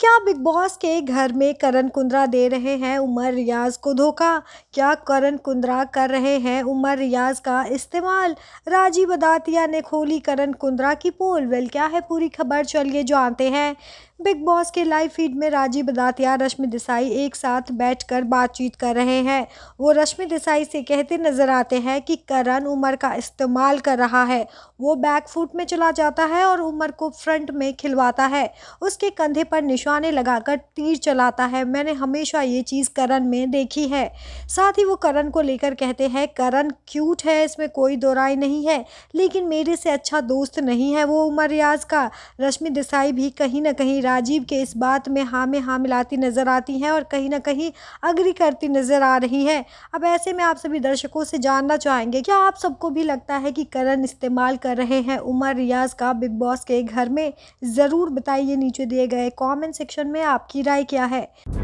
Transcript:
क्या big Boss के घर में करण कुंद्रा दे रहे हैं उमर रियाज को धोखा क्या करण कुंद्रा कर रहे हैं उमर रियाज का इस्तेमाल राजीव अदातिया ने खोली करण कुंद्रा की पोल वेल क्या है पूरी खबर चलिए जानते हैं बिग बॉस के लाइव फीड में राजीव बदातिया रश्मि देसाई एक साथ बैठकर बातचीत कर रहे हैं वो रश्मि देसाई से कहते नजर आते हैं कि करण उमर का इस्तेमाल कर रहा है वो बैक फुट में चला जाता है और उमर को फ्रंट में खिलवाता है उसके कंधे पर निशाने लगाकर तीर चलाता है मैंने हमेशा ये चीज़ करण में देखी है साथ ही वो करण को लेकर कहते हैं करण क्यूट है इसमें कोई दो राय नहीं है लेकिन मेरे से अच्छा दोस्त नहीं है वो उमर रियाज का रश्मि देसाई भी कहीं ना कहीं राजीव के इस बात में हाँ में हाँ मिलाती नज़र आती हैं और कहीं ना कहीं अग्री करती नज़र आ रही हैं अब ऐसे में आप सभी दर्शकों से जानना चाहेंगे क्या आप सबको भी लगता है कि करण इस्तेमाल कर रहे हैं उमर रियाज का बिग बॉस के घर में ज़रूर बताइए नीचे दिए गए कॉमेंट सेक्शन में आपकी राय क्या है